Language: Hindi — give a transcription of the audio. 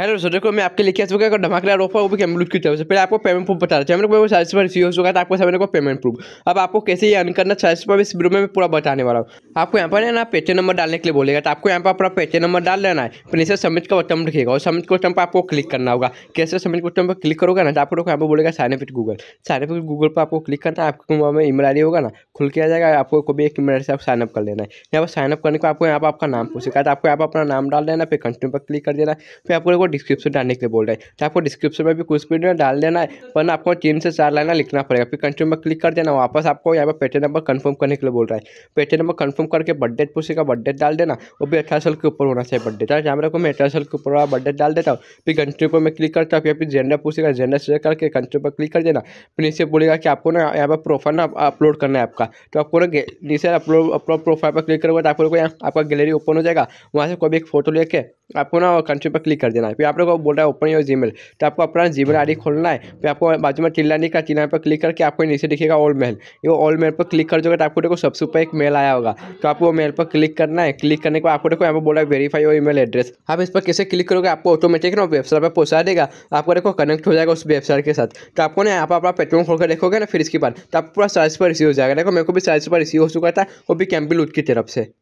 हेलो सर देखो मैं आपके लिए चुका है धमाकेदार ऑफर होगी अमरूद की तरफ से पहले आपको पेमेंट प्रूफ बता रहे हैं चालीस हो चुका था आपको सामने को पेमेंट प्रूफ अब आपको कैसे ये अन करना चालीस पर इस वीडियो में मैं पूरा बताने वाला हूँ आपको यहाँ पर है ना पेटे नंबर डालने के लिए बोलेगा तो आपको यहाँ पर अपना पेटे नंबर डाल लेना है फिर इसे समझ का बटन रखेगा और समझ के बटन पर आपको क्लिक करना होगा कैसे सबमिट बटन पर क्लिक करोगे ना तो आपको यहाँ पर बोलेगा sign up Google sign Google पर आपको क्लिक करना है आपके मोबाइल में ईमेल आई होगा ना खुल के आ जाएगा आपको कोई एक ईमेल से आप साइन अप कर लेना है यहाँ पर साइन अप करने को आपको यहाँ पर आपका नाम पूछेगा तो आपको यहाँ पर अपना नाम डाल देना फिर कंटिन्यू पर क्लिक कर देना फिर आपको डिस्क्रिप्शन डालने के लिए बोल रहे हैं तो आपको डिस्क्रिप्शन में भी कुछ भी डाल देना है पर ना आपको तीन से चार लाइना लिखना पड़ेगा फिर कंट्री में क्लिक कर देना वापस आपको यहाँ पर पेटे नंबर कन्फर्म करने के लिए बोल रहा है पेटे नंबर कन्फर्म करके बर्थडे पूछेगा बर्थडेट डाल देना वो भी अठारह साल के ऊपर होना चाहिए बर्थडे तो यहाँ को मैं अठारह साल के ऊपर वाला डाल देता हूँ फिर कंट्री पर मैं क्लिक करता हूँ फिर जेंडर पूछेगा जेंडर सेलेक्ट करके कंट्री पर क्लिक कर देना फिर नीचे बोलेगा कि आपको ना यहाँ पर प्रोफाइल ना अपलोड करना है आपका तो आपको ना नीचे अपलोड अपलोड प्रोफाइल पर क्लिक करोगे तो आपको यहाँ आपका गैलरी ओपन हो जाएगा वहाँ से कोई भी एक फोटो लेके आपको ना कंट्री पर क्लिक कर देना है फिर आप लोग बोल रहा है ओपन योर जीमेल तो आपको अपना जीमेल आईडी खोलना है फिर आपको बाजू में चिल्लाने का चिल्लाने पर क्लिक करके आपको नीचे दिखेगा ओल्ड मेल ये ओल्ड मेल पर क्लिक कर दोगे तो आपको देखो सबसे ऊपर एक मेल आया होगा तो आपको वो मेल पर क्लिक करना है क्लिक करने के बाद आपको देखो यहाँ पर बोला है वेरीफाई और ईमेल एड्रेस आप इस पर कैसे क्लिक करोगे आपको ऑटोमेटिक ना वेबसाइट पर पहुँचा देगा आपको देखो कनेक्ट हो जाएगा उस वेबसाइट के साथ तो आपको ना आप अपना पेट्रोल कर देखोगे ना फिर इसके बाद तो आप पूरा सर्च पर रिसीव हो जाएगा देखो मेरे को भी सर्च पर रिसीव हो चुका था वो भी उठ की तरफ से